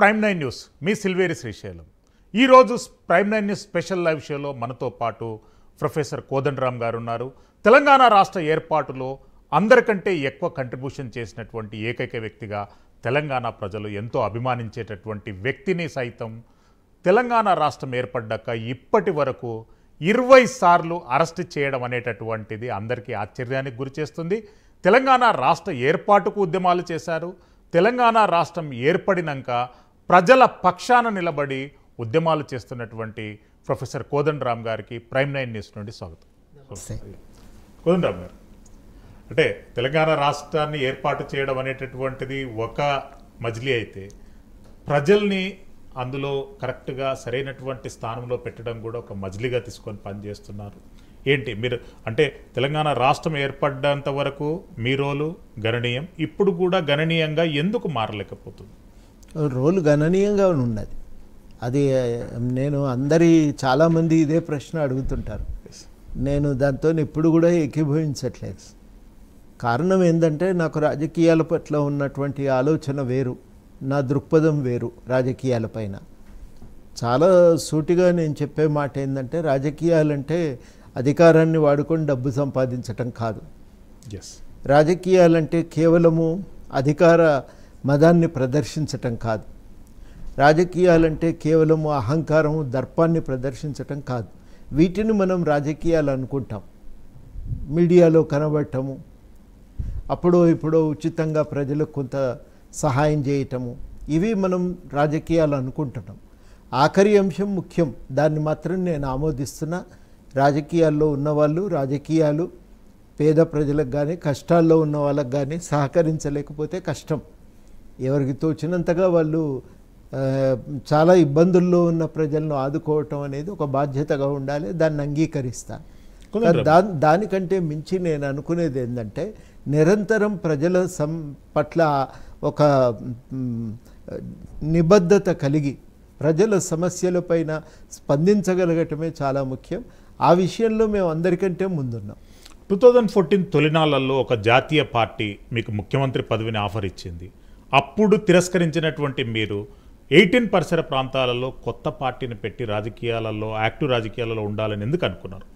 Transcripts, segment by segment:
prime Nine News మీ సిల్వేరి శ్రీశైలం ఈరోజు Prime Nine News special live షోలో మనతో పాటు ప్రొఫెసర్ కోదండరామ్ గారు ఉన్నారు తెలంగాణ రాష్ట్ర ఏర్పాటులో అందరికంటే ఎక్కువ కంట్రిబ్యూషన్ చేసినటువంటి ఏకైక వ్యక్తిగా తెలంగాణ ప్రజలు ఎంతో అభిమానించేటటువంటి వ్యక్తిని సైతం తెలంగాణ రాష్ట్రం ఏర్పడ్డాక ఇప్పటి వరకు ఇరవై సార్లు అరెస్ట్ చేయడం అనేటటువంటిది అందరికీ ఆశ్చర్యానికి గురిచేస్తుంది తెలంగాణ రాష్ట్ర ఏర్పాటుకు ఉద్యమాలు చేశారు తెలంగాణ రాష్ట్రం ఏర్పడినాక ప్రజల పక్షాన నిలబడి ఉద్యమాలు చేస్తున్నటువంటి ప్రొఫెసర్ కోదండరామ్ గారికి ప్రైమ్ నైన్ న్యూస్ నుండి స్వాగతం కోదండరామ్ గారు అంటే తెలంగాణ రాష్ట్రాన్ని ఏర్పాటు చేయడం అనేటటువంటిది ఒక మజిలీ అయితే ప్రజల్ని అందులో కరెక్ట్గా సరైనటువంటి స్థానంలో పెట్టడం కూడా ఒక మజిలీగా తీసుకొని పనిచేస్తున్నారు ఏంటి మీరు అంటే తెలంగాణ రాష్ట్రం ఏర్పడ్డంత వరకు మీ రోలు గణనీయం ఇప్పుడు కూడా గణనీయంగా ఎందుకు మారలేకపోతుంది రోలు గణనీయంగా ఉన్నది అది నేను అందరి చాలామంది ఇదే ప్రశ్న అడుగుతుంటారు నేను దాంతో ఇప్పుడు కూడా ఏకీభవించట్లేదు కారణం ఏంటంటే నాకు రాజకీయాల పట్ల ఉన్నటువంటి ఆలోచన వేరు నా దృక్పథం వేరు రాజకీయాలపైన చాలా సూటిగా నేను చెప్పే మాట ఏంటంటే రాజకీయాలంటే అధికారాన్ని వాడుకొని డబ్బు సంపాదించటం కాదు రాజకీయాలంటే కేవలము అధికార మదాన్ని ప్రదర్శించటం కాదు రాజకీయాలంటే కేవలము అహంకారము దర్పాన్ని ప్రదర్శించటం కాదు వీటిని మనం రాజకీయాలు అనుకుంటాం మీడియాలో కనబడటము అప్పుడో ఇప్పుడో ఉచితంగా ప్రజలకు కొంత సహాయం చేయటము ఇవి మనం రాజకీయాలు అనుకుంటున్నాం ఆఖరి అంశం ముఖ్యం దాన్ని మాత్రం నేను ఆమోదిస్తున్నా రాజకీయాల్లో ఉన్నవాళ్ళు రాజకీయాలు పేద ప్రజలకు కానీ కష్టాల్లో ఉన్న వాళ్ళకు కానీ సహకరించలేకపోతే కష్టం ఎవరికి తోచినంతగా వాళ్ళు చాలా ఇబ్బందుల్లో ఉన్న ప్రజలను ఆదుకోవటం అనేది ఒక బాధ్యతగా ఉండాలి దాన్ని అంగీకరిస్తాను దా దానికంటే మించి నేను అనుకునేది ఏంటంటే నిరంతరం ప్రజల సం పట్ల ఒక నిబద్ధత కలిగి ప్రజల సమస్యలపైన స్పందించగలగటమే చాలా ముఖ్యం ఆ విషయంలో మేము అందరికంటే ముందున్నాం టూ థౌజండ్ ఫోర్టీన్ తొలినాళ్లలో ఒక జాతీయ పార్టీ మీకు ముఖ్యమంత్రి పదవిని ఆఫర్ ఇచ్చింది అప్పుడు తిరస్కరించినటువంటి మీరు ఎయిటీన్ పరిసర ప్రాంతాలలో కొత్త పార్టీని పెట్టి రాజకీయాలలో యాక్టివ్ రాజకీయాలలో ఉండాలని ఎందుకు అనుకున్నారు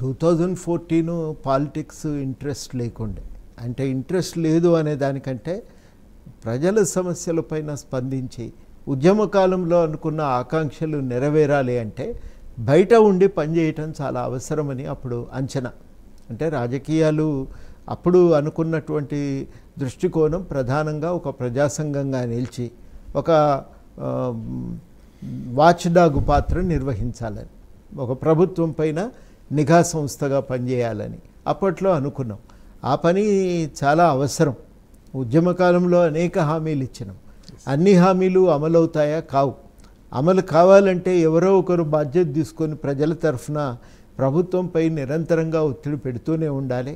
two thousand fourteen politics interest లేకుండే అంటే ఇంట్రెస్ట్ లేదు అనే దానికంటే ప్రజల సమస్యలపైన స్పందించి ఉద్యమ కాలంలో అనుకున్న ఆకాంక్షలు నెరవేరాలి అంటే బయట ఉండి పనిచేయటం చాలా అవసరమని అప్పుడు అంచనా అంటే రాజకీయాలు అప్పుడు అనుకున్నటువంటి దృష్టికోణం ప్రధానంగా ఒక ప్రజాసంఘంగా నిలిచి ఒక వాచ్ డాగ్ పాత్ర నిర్వహించాలని ఒక ప్రభుత్వం పైన నిఘా సంస్థగా పనిచేయాలని అప్పట్లో అనుకున్నాం ఆ పని చాలా అవసరం ఉద్యమకాలంలో అనేక హామీలు ఇచ్చినాం అన్ని హామీలు అమలవుతాయా కావు అమలు కావాలంటే ఎవరో ఒకరు బాధ్యత తీసుకొని ప్రజల తరఫున ప్రభుత్వంపై నిరంతరంగా ఒత్తిడి పెడుతూనే ఉండాలి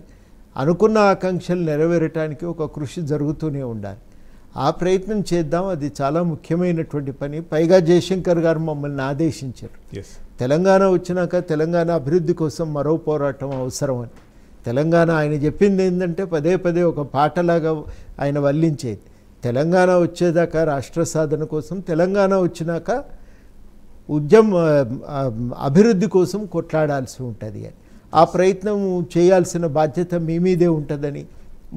అనుకున్న ఆకాంక్షలు నెరవేరటానికి ఒక కృషి జరుగుతూనే ఉండాలి ఆ ప్రయత్నం చేద్దాం అది చాలా ముఖ్యమైనటువంటి పని పైగా జయశంకర్ గారు మమ్మల్ని ఆదేశించారు తెలంగాణ వచ్చినాక తెలంగాణ అభివృద్ధి కోసం మరో పోరాటం అవసరం అని తెలంగాణ ఆయన చెప్పింది ఏంటంటే పదే పదే ఒక పాటలాగా ఆయన వల్లించేది తెలంగాణ వచ్చేదాకా రాష్ట్ర సాధన కోసం తెలంగాణ వచ్చినాక ఉద్యమ అభివృద్ధి కోసం కొట్లాడాల్సి ఉంటుంది అని ఆ ప్రయత్నం చేయాల్సిన బాధ్యత మీ మీదే ఉంటుందని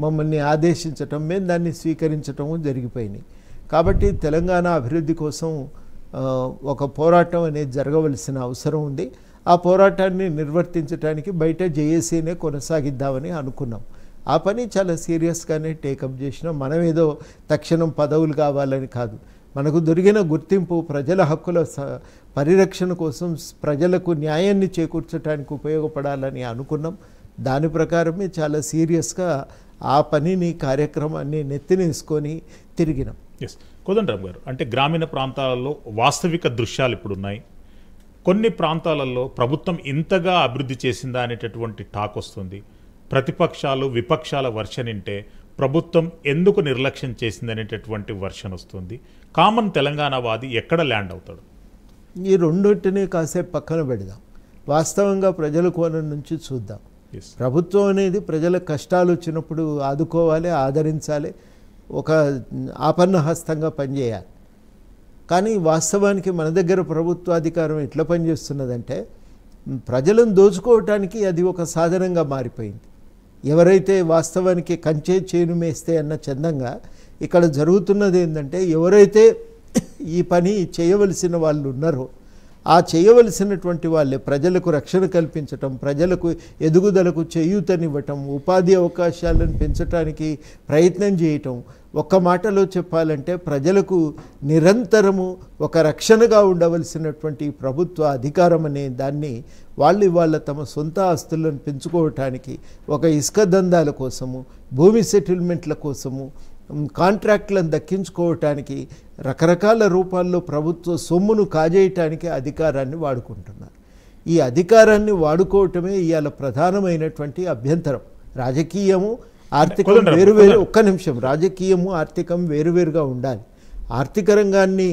మమ్మల్ని ఆదేశించటం మేము దాన్ని స్వీకరించటము జరిగిపోయినాయి కాబట్టి తెలంగాణ అభివృద్ధి కోసం ఒక పోరాటం అనేది జరగవలసిన అవసరం ఉంది ఆ పోరాటాన్ని నిర్వర్తించడానికి బయట జేఏసీనే కొనసాగిద్దామని అనుకున్నాం ఆ పని చాలా సీరియస్గానే టేకప్ చేసినాం మనం ఏదో తక్షణం పదవులు కావాలని కాదు మనకు దొరికిన గుర్తింపు ప్రజల హక్కుల పరిరక్షణ కోసం ప్రజలకు న్యాయాన్ని చేకూర్చడానికి ఉపయోగపడాలని అనుకున్నాం దాని ప్రకారమే చాలా సీరియస్గా ఆ పనిని కార్యక్రమాన్ని నెత్తినేసుకొని తిరిగినాం ఎస్ కోదండరామ్ గారు అంటే గ్రామీణ ప్రాంతాలలో వాస్తవిక దృశ్యాలు ఇప్పుడు ఉన్నాయి కొన్ని ప్రాంతాలలో ప్రభుత్వం ఇంతగా అభివృద్ధి చేసిందా అనేటటువంటి టాక్ వస్తుంది ప్రతిపక్షాలు విపక్షాల వర్షనింటే ప్రభుత్వం ఎందుకు నిర్లక్ష్యం చేసిందనేటటువంటి వర్షన్ వస్తుంది కామన్ తెలంగాణవాది ఎక్కడ ల్యాండ్ అవుతాడు ఈ రెండింటిని కాసేపు పక్కన పెడదాం వాస్తవంగా ప్రజల కోణం నుంచి చూద్దాం ప్రభుత్వం అనేది ప్రజల కష్టాలు వచ్చినప్పుడు ఆదుకోవాలి ఆదరించాలి ఒక ఆపన్న హస్తంగా పనిచేయాలి కానీ వాస్తవానికి మన దగ్గర ప్రభుత్వాధికారం ఎట్లా పనిచేస్తున్నదంటే ప్రజలను దోచుకోవటానికి అది ఒక సాధనంగా మారిపోయింది ఎవరైతే వాస్తవానికి కంచే చేను మేస్తే అన్న చందంగా ఇక్కడ జరుగుతున్నది ఏంటంటే ఎవరైతే ఈ పని చేయవలసిన వాళ్ళు ఉన్నారో ఆ చేయవలసినటువంటి వాళ్ళే ప్రజలకు రక్షణ కల్పించటం ప్రజలకు ఎదుగుదలకు చేయూతనివ్వటం ఉపాధి అవకాశాలను పెంచటానికి ప్రయత్నం చేయటం ఒక్క మాటలో చెప్పాలంటే ప్రజలకు నిరంతరము ఒక రక్షణగా ఉండవలసినటువంటి ప్రభుత్వ అధికారం అనే దాన్ని వాళ్ళు వాళ్ళ తమ సొంత ఆస్తులను పెంచుకోవటానికి ఒక ఇసుక దందాల కోసము భూమి సెటిల్మెంట్ల కోసము కాంట్రాక్ట్లను దక్కించుకోవటానికి రకరకాల రూపాల్లో ప్రభుత్వ సొమ్మును కాజేయటానికి అధికారాన్ని వాడుకుంటున్నారు ఈ అధికారాన్ని వాడుకోవటమే ఇవాళ ప్రధానమైనటువంటి అభ్యంతరం రాజకీయము ఆర్థికం వేరువేరు ఒక్క నిమిషం రాజకీయము ఆర్థికం వేరువేరుగా ఉండాలి ఆర్థిక రంగాన్ని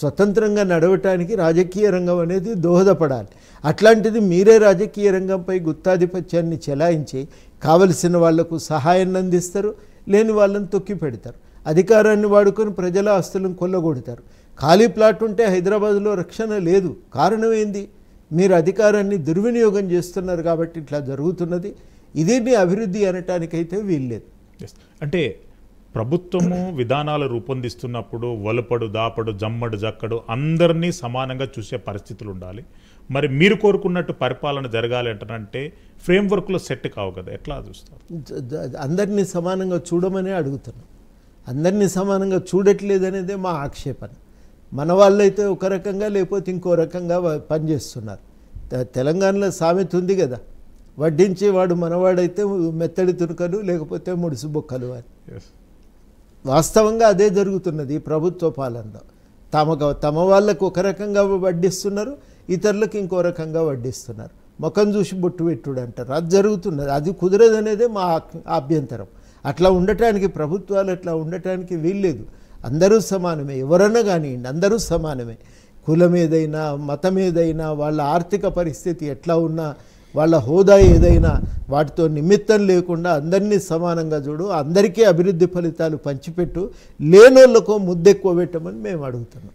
స్వతంత్రంగా నడవటానికి రాజకీయ రంగం అనేది దోహదపడాలి అట్లాంటిది మీరే రాజకీయ రంగంపై గుత్తాధిపత్యాన్ని చెలాయించి కావలసిన వాళ్లకు సహాయాన్ని అందిస్తారు లేని వాళ్ళని తొక్కి పెడతారు అధికారాన్ని వాడుకొని ప్రజల ఆస్తులను కొల్లగొడతారు ఖాళీ ప్లాట్ ఉంటే హైదరాబాద్లో రక్షణ లేదు కారణం ఏంది మీరు అధికారాన్ని దుర్వినియోగం చేస్తున్నారు కాబట్టి ఇట్లా జరుగుతున్నది ఇదే మీ అభివృద్ధి అనటానికైతే వీల్లేదు అంటే ప్రభుత్వము విధానాలు రూపొందిస్తున్నప్పుడు వలపడు దాపడు జమ్మడు జక్కడు అందరినీ సమానంగా చూసే పరిస్థితులు ఉండాలి మరి మీరు కోరుకున్నట్టు పరిపాలన జరగాలి అంటే ఫ్రేమ్వర్క్లో సెట్ కావు కదా ఎట్లా చూస్తారు అందరినీ సమానంగా చూడమనే అడుగుతున్నాం అందరినీ సమానంగా చూడట్లేదు అనేదే మా ఆక్షేపణ మన వాళ్ళైతే ఒక రకంగా లేకపోతే ఇంకో రకంగా పనిచేస్తున్నారు తెలంగాణలో సామెత ఉంది కదా వడ్డించేవాడు మనవాడైతే మెత్తడి తునుకలు లేకపోతే ముడుసు బొక్కలు అని వాస్తవంగా అదే జరుగుతున్నది ప్రభుత్వ పాలనలో తమ తమ వాళ్ళకు ఒక రకంగా వడ్డిస్తున్నారు ఇతరులకు ఇంకో రకంగా వడ్డిస్తున్నారు ముఖం చూసి బొట్టు పెట్టుడు అంటారు అది జరుగుతున్నది అది కుదరదు అనేది మా ఆభ్యంతరం అట్లా ఉండటానికి ప్రభుత్వాలు అట్లా ఉండటానికి వీల్లేదు అందరూ సమానమే ఎవరన్నా కానివ్వండి అందరూ సమానమే కులం ఏదైనా మతం ఏదైనా వాళ్ళ ఆర్థిక పరిస్థితి ఎట్లా ఉన్నా వాళ్ళ హోదా ఏదైనా వాటితో నిమిత్తం లేకుండా అందరినీ సమానంగా చూడు అందరికీ అభివృద్ధి ఫలితాలు పంచిపెట్టు లేనోళ్ళకో ముద్దెక్కువ పెట్టమని మేము అడుగుతున్నాం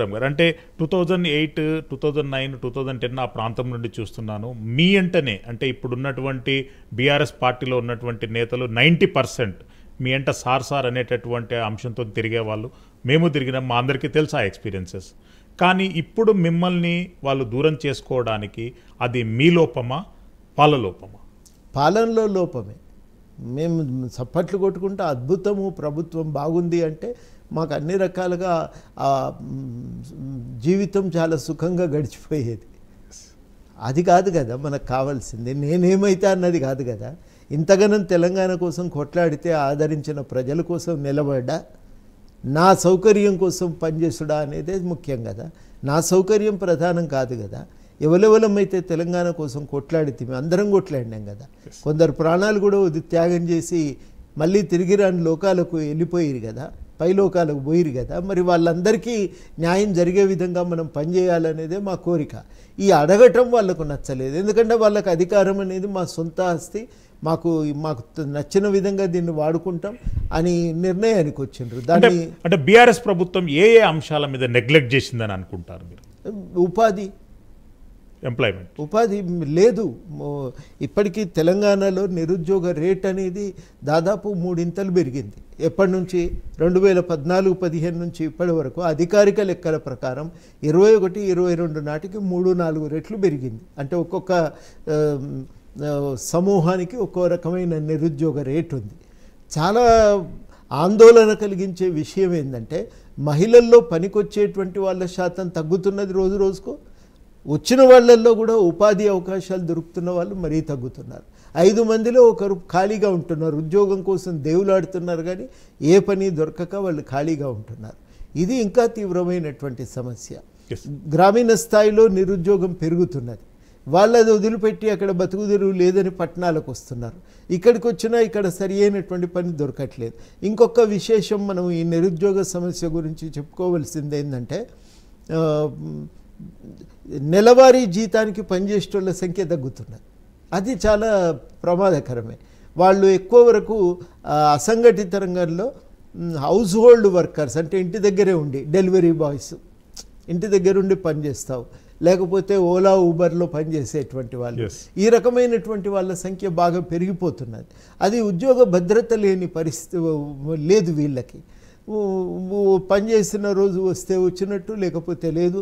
రామ్ గారు అంటే two thousand eight two thousand nine two thousand ten ఆ ప్రాంతం నుండి చూస్తున్నాను మీ అంటనే అంటే ఇప్పుడున్నటువంటి బీఆర్ఎస్ పార్టీలో ఉన్నటువంటి నేతలు నైంటీ పర్సెంట్ మీ అంట సార్ సార్ అనేటటువంటి అంశంతో తిరిగేవాళ్ళు మేము తిరిగినాం మా అందరికీ తెలుసు ఆ ఎక్స్పీరియన్సెస్ కానీ ఇప్పుడు మిమ్మల్ని వాళ్ళు దూరం చేసుకోవడానికి అది మీ లోపమా పాల లోపమా పాలనలో లోపమే మేము చప్పట్లు కొట్టుకుంటే అద్భుతము ప్రభుత్వం బాగుంది అంటే మాకు అన్ని రకాలుగా జీవితం చాలా సుఖంగా గడిచిపోయేది అది కాదు కదా మనకు కావాల్సింది నేనేమైతే అన్నది కాదు కదా ఇంతగనం తెలంగాణ కోసం కొట్లాడితే ఆదరించిన ప్రజల కోసం నిలబడ్డా నా సౌకర్యం కోసం పనిచేసుడా అనేది ముఖ్యం కదా నా సౌకర్యం ప్రధానం కాదు కదా ఎవలెవలమైతే తెలంగాణ కోసం కొట్లాడితే అందరం కొట్లాడినాం కదా కొందరు ప్రాణాలు కూడా త్యాగం చేసి మళ్ళీ తిరిగి రాని లోకాలకు వెళ్ళిపోయారు కదా పై లోకాలకు పోయిరు కదా మరి వాళ్ళందరికీ న్యాయం జరిగే విధంగా మనం పనిచేయాలనేదే మా కోరిక ఈ అడగటం వాళ్ళకు నచ్చలేదు ఎందుకంటే వాళ్ళకి అధికారం అనేది మా సొంత ఆస్తి మాకు మాకు నచ్చిన విధంగా దీన్ని వాడుకుంటాం అని నిర్ణయానికి వచ్చిండ్రు దాన్ని అంటే బీఆర్ఎస్ ప్రభుత్వం ఏ ఏ అంశాల మీద నెగ్లెక్ట్ చేసిందని అనుకుంటారు మీరు ఉపాధి ఎంప్లాయ్మెంట్ ఉపాధి లేదు ఇప్పటికీ తెలంగాణలో నిరుద్యోగ రేట్ అనేది దాదాపు మూడింతలు పెరిగింది ఎప్పటి నుంచి రెండు వేల పద్నాలుగు పదిహేను నుంచి ఇప్పటి వరకు అధికారిక లెక్కల ప్రకారం ఇరవై ఒకటి ఇరవై రెండు నాటికి మూడు నాలుగు రెట్లు పెరిగింది అంటే ఒక్కొక్క సమూహానికి ఒక్కో రకమైన నిరుద్యోగ రేటు ఉంది చాలా ఆందోళన కలిగించే విషయం ఏంటంటే మహిళల్లో పనికొచ్చేటువంటి వాళ్ళ శాతం తగ్గుతున్నది రోజు రోజుకు వచ్చిన వాళ్ళల్లో కూడా ఉపాధి అవకాశాలు దొరుకుతున్న వాళ్ళు మరీ తగ్గుతున్నారు ఐదు మందిలో ఒకరు ఖాళీగా ఉంటున్నారు ఉద్యోగం కోసం దేవులాడుతున్నారు కానీ ఏ పని దొరకక వాళ్ళు ఖాళీగా ఉంటున్నారు ఇది ఇంకా తీవ్రమైనటువంటి సమస్య గ్రామీణ స్థాయిలో నిరుద్యోగం పెరుగుతున్నది వాళ్ళది వదిలిపెట్టి అక్కడ బతుకు తెరువు లేదని పట్టణాలకు వస్తున్నారు ఇక్కడికి వచ్చినా ఇక్కడ సరి అయినటువంటి పని దొరకట్లేదు ఇంకొక విశేషం మనం ఈ నిరుద్యోగ సమస్య గురించి చెప్పుకోవలసింది ఏంటంటే నెలవారీ జీతానికి పనిచేసేటోళ్ళ సంఖ్య తగ్గుతున్నది అది చాలా ప్రమాదకరమే వాళ్ళు ఎక్కువ వరకు అసంఘటిత రంగంలో హౌస్ హోల్డ్ వర్కర్స్ అంటే ఇంటి దగ్గరే ఉండి డెలివరీ బాయ్స్ ఇంటి దగ్గర ఉండి పనిచేస్తావు లేకపోతే ఓలా ఊబర్లో పనిచేసేటువంటి వాళ్ళు ఈ రకమైనటువంటి వాళ్ళ సంఖ్య బాగా పెరిగిపోతున్నది అది ఉద్యోగ భద్రత లేని పరిస్థితి లేదు వీళ్ళకి పనిచేసిన రోజు వస్తే వచ్చినట్టు లేకపోతే లేదు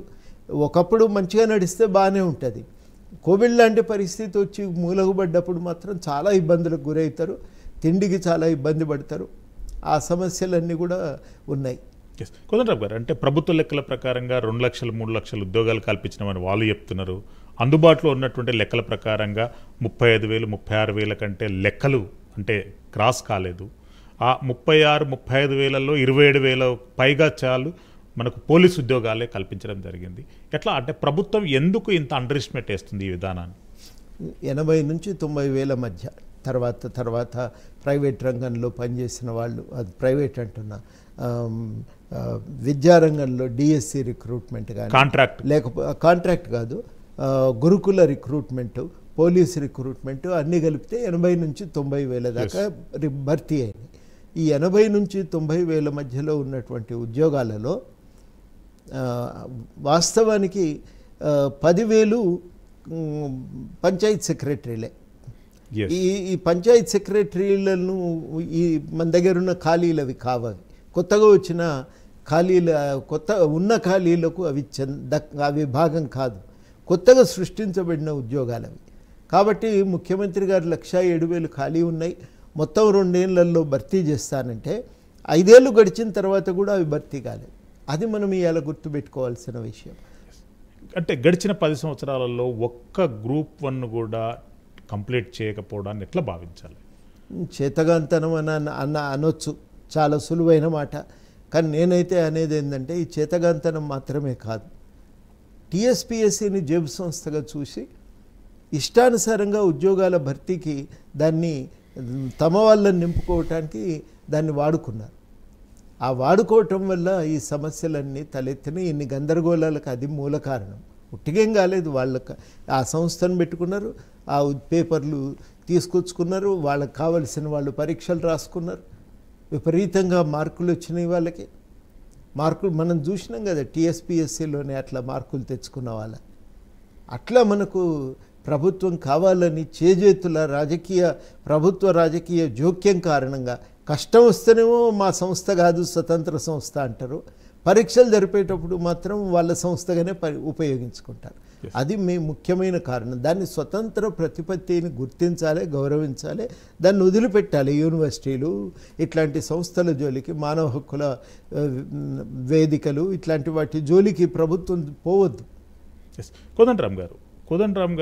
ఒకప్పుడు మంచిగా నడిస్తే బాగానే ఉంటుంది కోవిడ్ లాంటి పరిస్థితి వచ్చి మూలగబడ్డప్పుడు మాత్రం చాలా ఇబ్బందులకు గురవుతారు తిండికి చాలా ఇబ్బంది పడతారు ఆ సమస్యలన్నీ కూడా ఉన్నాయి కుదరరావు గారు అంటే ప్రభుత్వ లెక్కల ప్రకారంగా రెండు లక్షలు మూడు లక్షలు ఉద్యోగాలు కల్పించినామని వాళ్ళు చెప్తున్నారు అందుబాటులో ఉన్నటువంటి లెక్కల ప్రకారంగా ముప్పై ఐదు వేలు ముప్పై ఆరు వేల కంటే లెక్కలు అంటే క్రాస్ కాలేదు ఆ ముప్పై ఆరు ముప్పై ఐదు వేలలో ఇరవై ఏడు వేల పైగా చాలు మనకు పోలీసు ఉద్యోగాలే కల్పించడం జరిగింది ఎట్లా అంటే ప్రభుత్వం ఎందుకు ఇంత అండర్ ఎస్టిమేట్ వేస్తుంది ఈ విధానాన్ని ఎనభై నుంచి తొంభై వేల మధ్య తర్వాత తర్వాత ప్రైవేట్ రంగంలో పనిచేసిన వాళ్ళు అది ప్రైవేట్ అంటున్నా విద్యారంగంలో డిఎస్సి రిక్రూట్మెంట్ కానీ కాంట్రాక్ట్ లేకపోతే కాంట్రాక్ట్ కాదు గురుకుల రిక్రూట్మెంట్ పోలీస్ రిక్రూట్మెంట్ అన్నీ కలిపితే ఎనభై నుంచి తొంభై వేల దాకా భర్తీ అయింది ఈ ఎనభై నుంచి తొంభై వేల మధ్యలో ఉన్నటువంటి ఉద్యోగాలలో వాస్తవానికి పదివేలు పంచాయత్ సెక్రటరీలే ఈ ఈ పంచాయత్ సెక్రటరీలను ఈ మన దగ్గర ఉన్న ఖాళీలు అవి కావాలి కొత్తగా వచ్చిన ఖాళీల కొత్త ఉన్న ఖాళీలకు అవి చెంద అవి భాగం కాదు కొత్తగా సృష్టించబడిన ఉద్యోగాలు అవి కాబట్టి ముఖ్యమంత్రి గారు లక్ష ఏడు వేలు ఖాళీ ఉన్నాయి మొత్తం రెండేళ్లలో భర్తీ చేస్తానంటే ఐదేళ్ళు గడిచిన తర్వాత కూడా అవి భర్తీ కాలేదు అది మనం ఇవాళ గుర్తుపెట్టుకోవాల్సిన విషయం అంటే గడిచిన పది సంవత్సరాలలో ఒక్క గ్రూప్ వన్ కూడా కంప్లీట్ చేయకపోవడాన్ని ఎట్లా భావించాలి చేతగాంతనం అని అన్న అనొచ్చు చాలా సులువైన మాట కానీ నేనైతే అనేది ఏంటంటే ఈ చేతగంతనం మాత్రమే కాదు టీఎస్పిఎస్సిని జేబు సంస్థగా చూసి ఇష్టానుసారంగా ఉద్యోగాల భర్తీకి దాన్ని తమ వాళ్ళని నింపుకోవటానికి దాన్ని వాడుకున్నారు ఆ వాడుకోవటం వల్ల ఈ సమస్యలన్నీ తలెత్తిన ఇన్ని గందరగోళాలకు అది మూల కారణం ఉట్టిగేం కాలేదు వాళ్ళకి ఆ సంస్థను పెట్టుకున్నారు ఆ పేపర్లు తీసుకొచ్చుకున్నారు వాళ్ళకి కావలసిన వాళ్ళు పరీక్షలు రాసుకున్నారు విపరీతంగా మార్కులు వచ్చినాయి వాళ్ళకి మార్కులు మనం చూసినాం కదా టీఎస్పిఎస్సిలోనే అట్లా మార్కులు తెచ్చుకున్న వాళ్ళ అట్లా మనకు ప్రభుత్వం కావాలని చేజేతుల రాజకీయ ప్రభుత్వ రాజకీయ జోక్యం కారణంగా కష్టం వస్తేనేమో మా సంస్థ కాదు స్వతంత్ర సంస్థ అంటారు పరీక్షలు జరిపేటప్పుడు మాత్రం వాళ్ళ సంస్థగానే ఉపయోగించుకుంటారు అది మీ ముఖ్యమైన కారణం దాన్ని స్వతంత్ర ప్రతిపత్తిని గుర్తించాలి గౌరవించాలి దాన్ని వదిలిపెట్టాలి యూనివర్సిటీలు ఇట్లాంటి సంస్థల జోలికి మానవ హక్కుల వేదికలు ఇట్లాంటి వాటి జోలికి ప్రభుత్వం పోవద్దు కోదండరామ్ గారు కోదండరామ్